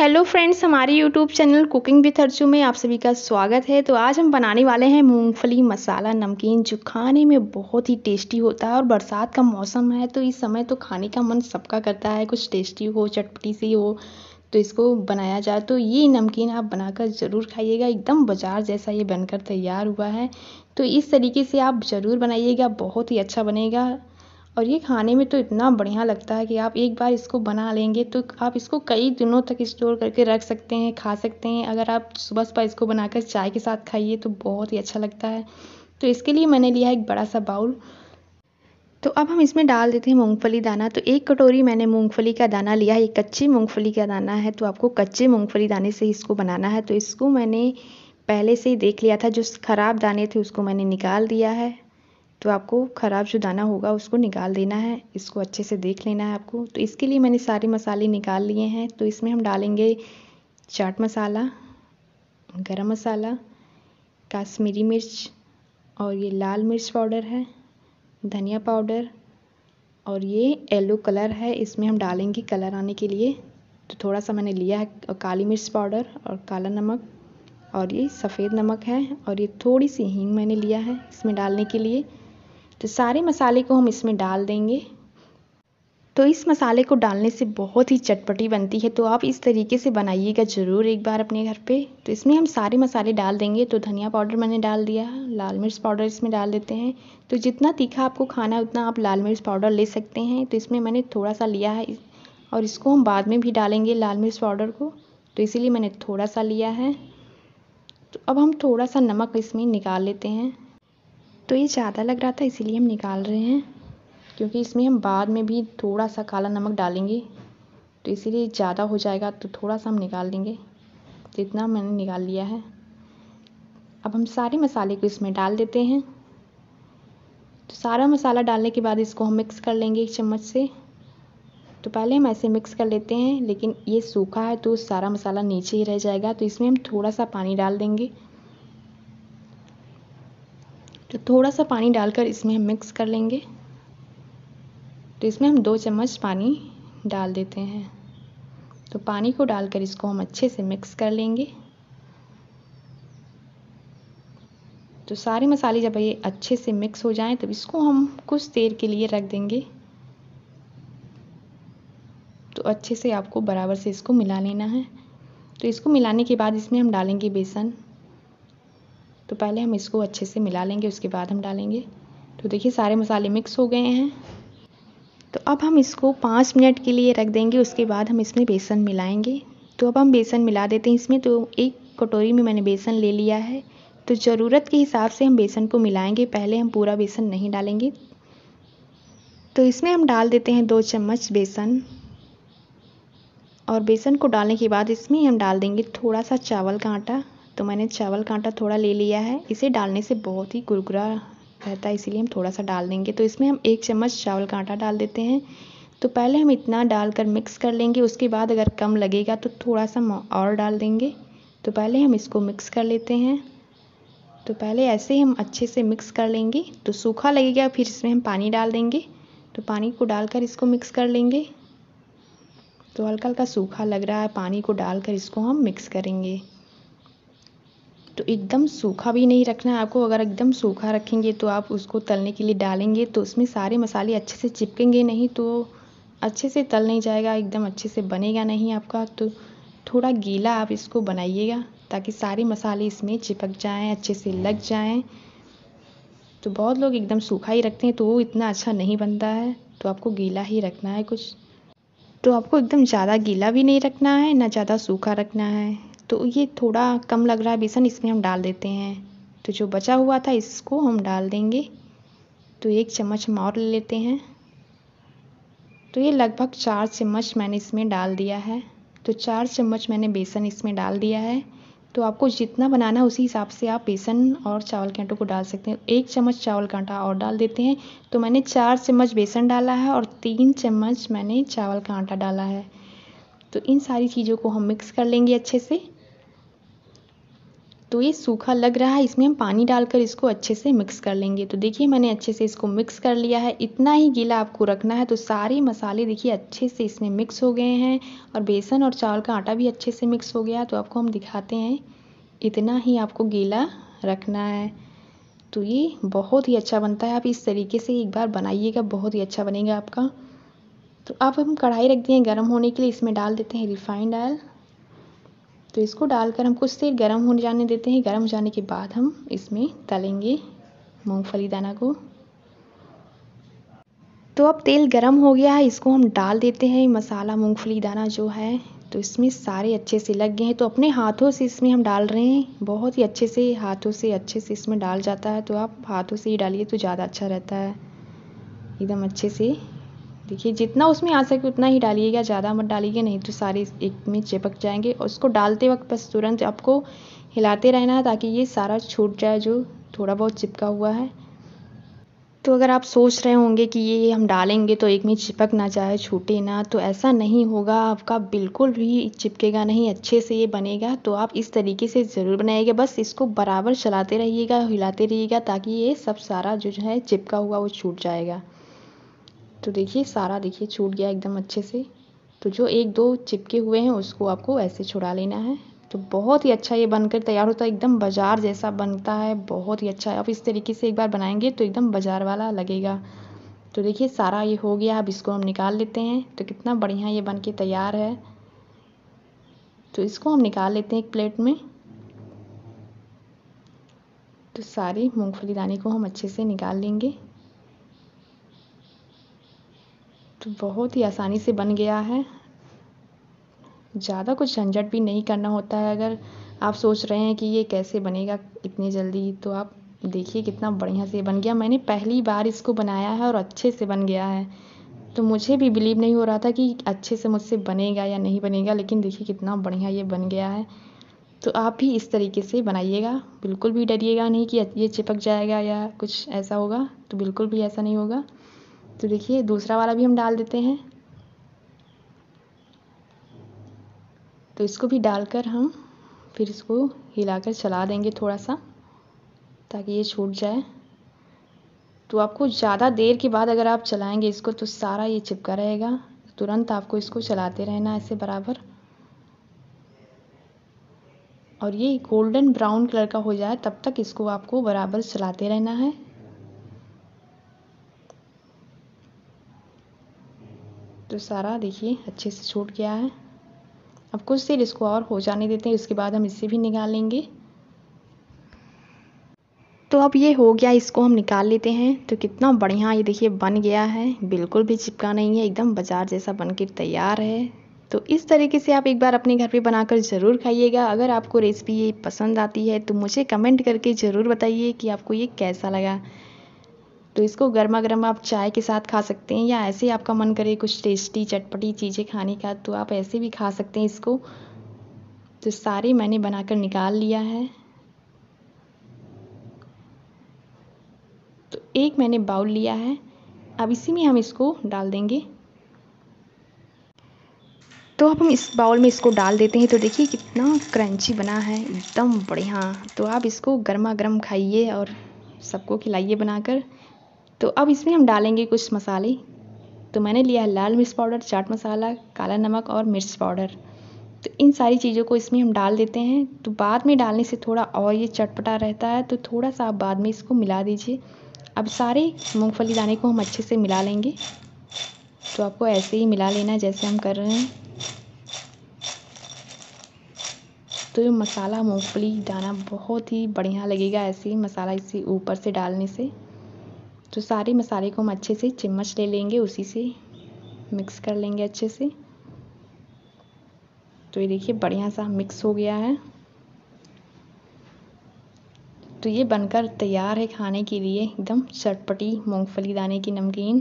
hello friends हमारे YouTube channel cooking with Arju में आप सभी का स्वागत है तो आज हम बनाने वाले हैं मूंगफली मसाला नमकीन जो खाने में बहुत ही टेस्टी होता है और बरसात का मौसम है तो इस समय तो खाने का मन सबका करता है कुछ टेस्टी हो चटपटी सी हो तो इसको बनाया जाए तो ये नमकीन आप बनाकर ज़रूर खाइएगा एकदम बाज़ार जैसा ये बनकर तैयार हुआ है तो इस तरीके से आप ज़रूर बनाइएगा बहुत ही अच्छा बनेगा और ये खाने में तो इतना बढ़िया लगता है कि आप एक बार इसको बना लेंगे तो आप इसको कई दिनों तक स्टोर करके रख सकते हैं खा सकते हैं अगर आप सुबह सुबह इसको बनाकर चाय के साथ खाइए तो बहुत ही अच्छा लगता है तो इसके लिए मैंने लिया एक बड़ा सा बाउल तो अब हम इसमें डाल देते हैं मूँगफली दाना तो एक कटोरी मैंने मूँगफली का दाना लिया है ये कच्ची का दाना है तो आपको कच्चे मूँगफली दाने से इसको बनाना है तो इसको मैंने पहले से ही देख लिया था जो खराब दाने थे उसको मैंने निकाल दिया है तो आपको ख़राब जो दाना होगा उसको निकाल देना है इसको अच्छे से देख लेना है आपको तो इसके लिए मैंने सारे मसाले निकाल लिए हैं तो इसमें हम डालेंगे चाट मसाला गरम मसाला काश्मीरी मिर्च और ये लाल मिर्च पाउडर है धनिया पाउडर और ये येलो कलर है इसमें हम डालेंगे कलर आने के लिए तो थोड़ा सा मैंने लिया है काली मिर्च पाउडर और काला नमक और ये सफ़ेद नमक है और ये थोड़ी सी हींग मैंने लिया है इसमें डालने के लिए तो सारे मसाले को हम इसमें डाल देंगे तो इस मसाले को डालने से बहुत ही चटपटी बनती है तो आप इस तरीके से बनाइएगा ज़रूर एक बार अपने घर पे तो इसमें हम सारे मसाले डाल देंगे तो धनिया पाउडर मैंने डाल दिया लाल मिर्च पाउडर इसमें डाल देते हैं तो जितना तीखा आपको खाना है उतना आप लाल मिर्च पाउडर ले सकते हैं तो इसमें मैंने थोड़ा सा लिया है और इसको हम बाद में भी डालेंगे लाल मिर्च पाउडर को तो इसीलिए मैंने थोड़ा सा लिया है तो अब हम थोड़ा सा नमक इसमें निकाल लेते हैं तो ये ज़्यादा लग रहा था इसीलिए हम निकाल रहे हैं क्योंकि इसमें हम बाद में भी थोड़ा सा काला नमक डालेंगे तो इसीलिए ज़्यादा हो जाएगा तो थोड़ा सा हम निकाल देंगे जितना मैंने निकाल लिया है अब हम सारे मसाले को इसमें डाल देते हैं तो सारा मसाला डालने के बाद इसको हम मिक्स कर लेंगे एक चम्मच से तो पहले हम ऐसे मिक्स कर लेते हैं लेकिन ये सूखा है तो सारा मसाला नीचे ही रह जाएगा तो इसमें हम थोड़ा सा पानी डाल देंगे तो थोड़ा सा पानी डालकर इसमें हम मिक्स कर लेंगे तो इसमें हम दो चम्मच पानी डाल देते हैं तो पानी को डालकर इसको हम अच्छे से मिक्स कर लेंगे तो सारे मसाले जब ये अच्छे से मिक्स हो जाएं तब इसको हम कुछ देर के लिए रख देंगे तो अच्छे से आपको बराबर से इसको मिला लेना है तो इसको मिलाने के बाद इसमें हम डालेंगे बेसन तो पहले हम इसको अच्छे से मिला लेंगे उसके बाद हम डालेंगे तो देखिए सारे मसाले मिक्स हो गए हैं तो अब हम इसको पाँच मिनट के लिए रख देंगे उसके बाद हम इसमें बेसन मिलाएंगे तो अब हम बेसन मिला देते हैं इसमें तो एक कटोरी में मैंने बेसन ले लिया है तो ज़रूरत के हिसाब से हम बेसन को मिलाएंगे पहले हम पूरा बेसन नहीं डालेंगे तो इसमें हम डाल देते हैं दो चम्मच बेसन और बेसन को डालने के बाद इसमें हम डाल देंगे थोड़ा सा चावल का आटा तो मैंने चावल का आटा थोड़ा ले लिया है इसे डालने से बहुत ही गुरगुरा रहता है इसीलिए हम थोड़ा सा डाल देंगे तो इसमें हम एक चम्मच चावल का आटा डाल देते हैं तो पहले हम इतना डालकर मिक्स कर लेंगे उसके बाद अगर कम लगेगा तो थोड़ा सा और डाल देंगे तो पहले हम इसको मिक्स कर लेते हैं तो पहले ऐसे ही हम अच्छे से मिक्स कर लेंगे तो सूखा लगेगा फिर इसमें हम पानी डाल देंगे तो पानी को डालकर इसको मिक्स कर लेंगे तो हल्का हल्का सूखा लग रहा है पानी को डालकर इसको हम मिक्स करेंगे तो एकदम सूखा भी नहीं रखना है आपको अगर एकदम सूखा रखेंगे तो आप उसको तलने के लिए डालेंगे तो उसमें सारे मसाले अच्छे से चिपकेंगे नहीं तो अच्छे से तल नहीं जाएगा एकदम अच्छे से बनेगा नहीं आपका तो थोड़ा गीला आप इसको बनाइएगा ताकि सारे मसाले इसमें चिपक जाएँ अच्छे से लग जाएँ तो बहुत लोग एकदम सूखा ही रखते हैं तो वो इतना अच्छा नहीं बनता है तो आपको गीला ही रखना है कुछ तो आपको एकदम ज़्यादा गीला भी नहीं रखना है ना ज़्यादा सूखा रखना है तो ये थोड़ा कम लग रहा है बेसन इसमें हम डाल देते हैं तो जो बचा हुआ था इसको हम डाल देंगे तो एक चम्मच हम और ले लेते हैं तो ये लगभग चार चम्मच मैंने इसमें डाल दिया है तो चार चम्मच मैंने बेसन इसमें डाल दिया है तो आपको जितना बनाना है उसी हिसाब से आप बेसन और चावल के आटों को डाल सकते हैं एक चम्मच चावल का आटा और डाल देते हैं तो मैंने चार चम्मच बेसन डाला है और तीन चम्मच मैंने चावल का आटा डाला है तो इन सारी चीज़ों को हम मिक्स कर लेंगे अच्छे से तो ये सूखा लग रहा है इसमें हम पानी डालकर इसको अच्छे से मिक्स कर लेंगे तो देखिए मैंने अच्छे से इसको मिक्स कर लिया है इतना ही गीला आपको रखना है तो सारे मसाले देखिए अच्छे से इसमें मिक्स हो गए हैं और बेसन और चावल का आटा भी अच्छे से मिक्स हो गया तो आपको हम दिखाते हैं इतना ही आपको गीला रखना है तो ये बहुत ही अच्छा बनता है आप इस तरीके से एक बार बनाइएगा बहुत ही अच्छा बनेगा आपका तो अब हम कढ़ाई रख दिए गर्म होने के लिए इसमें डाल देते हैं रिफाइंड ऑयल तो इसको डालकर हम कुछ देर गर्म होने जाने देते हैं गर्म हो जाने के बाद हम इसमें तलेंगे मूंगफली दाना को तो अब तेल गरम हो गया है इसको हम डाल देते हैं मसाला मूंगफली दाना जो है तो इसमें सारे अच्छे से लग गए हैं तो अपने हाथों से इसमें हम डाल रहे हैं बहुत ही अच्छे से हाथों से अच्छे से इसमें डाल जाता है तो आप हाथों से ही डालिए तो ज़्यादा अच्छा रहता है एकदम अच्छे से देखिए जितना उसमें आ सके उतना ही डालिएगा ज़्यादा मत डालिएगा नहीं तो सारे एक में चिपक जाएंगे और उसको डालते वक्त बस तुरंत आपको हिलाते रहना है ताकि ये सारा छूट जाए जो थोड़ा बहुत चिपका हुआ है तो अगर आप सोच रहे होंगे कि ये हम डालेंगे तो एक में चिपक ना जाए छूटे ना तो ऐसा नहीं होगा आपका बिल्कुल भी चिपकेगा नहीं अच्छे से ये बनेगा तो आप इस तरीके से ज़रूर बनाइएगा बस इसको बराबर चलाते रहिएगा हिलाते रहिएगा ताकि ये सब सारा जो है चिपका हुआ वो छूट जाएगा तो देखिए सारा देखिए छूट गया एकदम अच्छे से तो जो एक दो चिपके हुए हैं उसको आपको ऐसे छुड़ा लेना है तो बहुत ही अच्छा ये बनकर तैयार होता है एकदम बाज़ार जैसा बनता है बहुत ही अच्छा है अब इस तरीके से एक बार बनाएंगे तो एकदम बाज़ार वाला लगेगा तो देखिए सारा ये हो गया अब इसको हम निकाल लेते हैं तो कितना बढ़िया ये बन के तैयार है तो इसको हम निकाल लेते हैं एक प्लेट में तो सारी मूँगफली दाने को हम अच्छे से निकाल लेंगे तो बहुत ही आसानी से बन गया है ज़्यादा कुछ झंझट भी नहीं करना होता है अगर आप सोच रहे हैं कि ये कैसे बनेगा इतनी जल्दी तो आप देखिए कितना बढ़िया से बन गया मैंने पहली बार इसको बनाया है और अच्छे से बन गया है तो मुझे भी बिलीव नहीं हो रहा था कि अच्छे से मुझसे बनेगा या नहीं बनेगा लेकिन देखिए कितना बढ़िया ये बन गया है तो आप भी इस तरीके से बनाइएगा बिल्कुल भी डरिएगा नहीं कि ये चिपक जाएगा या कुछ ऐसा होगा तो बिल्कुल भी ऐसा नहीं होगा तो देखिए दूसरा वाला भी हम डाल देते हैं तो इसको भी डालकर हम फिर इसको हिलाकर चला देंगे थोड़ा सा ताकि ये छूट जाए तो आपको ज़्यादा देर के बाद अगर आप चलाएंगे इसको तो सारा ये चिपका रहेगा तुरंत आपको इसको चलाते रहना ऐसे बराबर और ये गोल्डन ब्राउन कलर का हो जाए तब तक इसको आपको बराबर चलाते रहना है तो सारा देखिए अच्छे से छूट गया है अब कुछ देर इसको और हो जाने देते हैं उसके बाद हम इसे भी निकाल लेंगे तो अब ये हो गया इसको हम निकाल लेते हैं तो कितना बढ़िया ये देखिए बन गया है बिल्कुल भी चिपका नहीं है एकदम बाजार जैसा बन तैयार है तो इस तरीके से आप एक बार अपने घर पे बनाकर ज़रूर खाइएगा अगर आपको रेसिपी ये पसंद आती है तो मुझे कमेंट करके ज़रूर बताइए कि आपको ये कैसा लगा तो इसको गर्मा गर्म आप चाय के साथ खा सकते हैं या ऐसे ही आपका मन करे कुछ टेस्टी चटपटी चीज़ें खाने का तो आप ऐसे भी खा सकते हैं इसको तो सारे मैंने बनाकर निकाल लिया है तो एक मैंने बाउल लिया है अब इसी में हम इसको डाल देंगे तो अब हम इस बाउल में इसको डाल देते हैं तो देखिए कितना क्रंची बना है एकदम बढ़िया तो आप इसको गर्मा गर्म खाइए और सबको खिलाइए बनाकर तो अब इसमें हम डालेंगे कुछ मसाले तो मैंने लिया है लाल मिर्च पाउडर चाट मसाला काला नमक और मिर्च पाउडर तो इन सारी चीज़ों को इसमें हम डाल देते हैं तो बाद में डालने से थोड़ा और ये चटपटा रहता है तो थोड़ा सा आप बाद में इसको मिला दीजिए अब सारे मूँगफली दाने को हम अच्छे से मिला लेंगे तो आपको ऐसे ही मिला लेना जैसे हम कर रहे हैं तो ये मसाला मूँगफली दाना बहुत ही बढ़िया लगेगा ऐसे ही मसाला इसे ऊपर से डालने से तो सारे मसाले को हम अच्छे से चम्मच ले लेंगे उसी से मिक्स कर लेंगे अच्छे से तो ये देखिए बढ़िया सा मिक्स हो गया है तो ये बनकर तैयार है खाने के लिए एकदम चटपटी मूंगफली दाने की नमकीन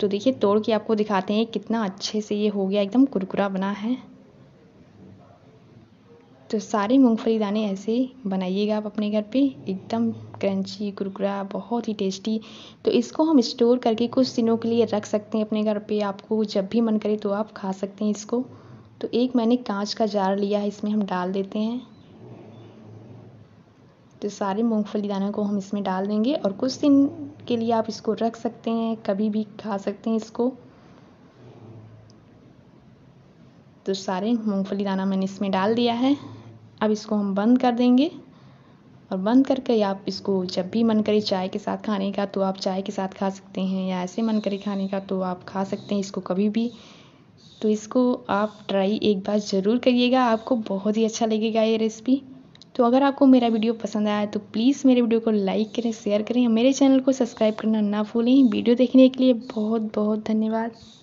तो देखिए तोड़ के आपको दिखाते हैं कितना अच्छे से ये हो गया एकदम कुरकुरा बना है तो सारे मूँगफली दाने ऐसे बनाइएगा आप अपने घर पे एकदम क्रंची कुरकुरा बहुत ही टेस्टी तो इसको हम स्टोर करके कुछ दिनों के लिए रख सकते हैं अपने घर पे आपको जब भी मन करे तो आप खा सकते हैं इसको तो एक मैंने कांच का जार लिया है इसमें हम डाल देते हैं तो सारे मूंगफली दाने को हम इसमें डाल देंगे और कुछ दिन के लिए आप इसको रख सकते हैं कभी भी खा सकते हैं इसको तो सारे मूंगफली दाना मैंने इसमें डाल दिया है अब इसको हम बंद कर देंगे और बंद करके आप इसको जब भी मन करे चाय के साथ खाने का तो आप चाय के साथ खा सकते हैं या ऐसे मन करे खाने का तो आप खा सकते हैं इसको कभी भी तो इसको आप ट्राई एक बार ज़रूर करिएगा आपको बहुत ही अच्छा लगेगा ये रेसिपी तो अगर आपको मेरा वीडियो पसंद आया तो प्लीज़ मेरे वीडियो को लाइक करें शेयर करें मेरे चैनल को सब्सक्राइब करना ना भूलें वीडियो देखने के लिए बहुत बहुत धन्यवाद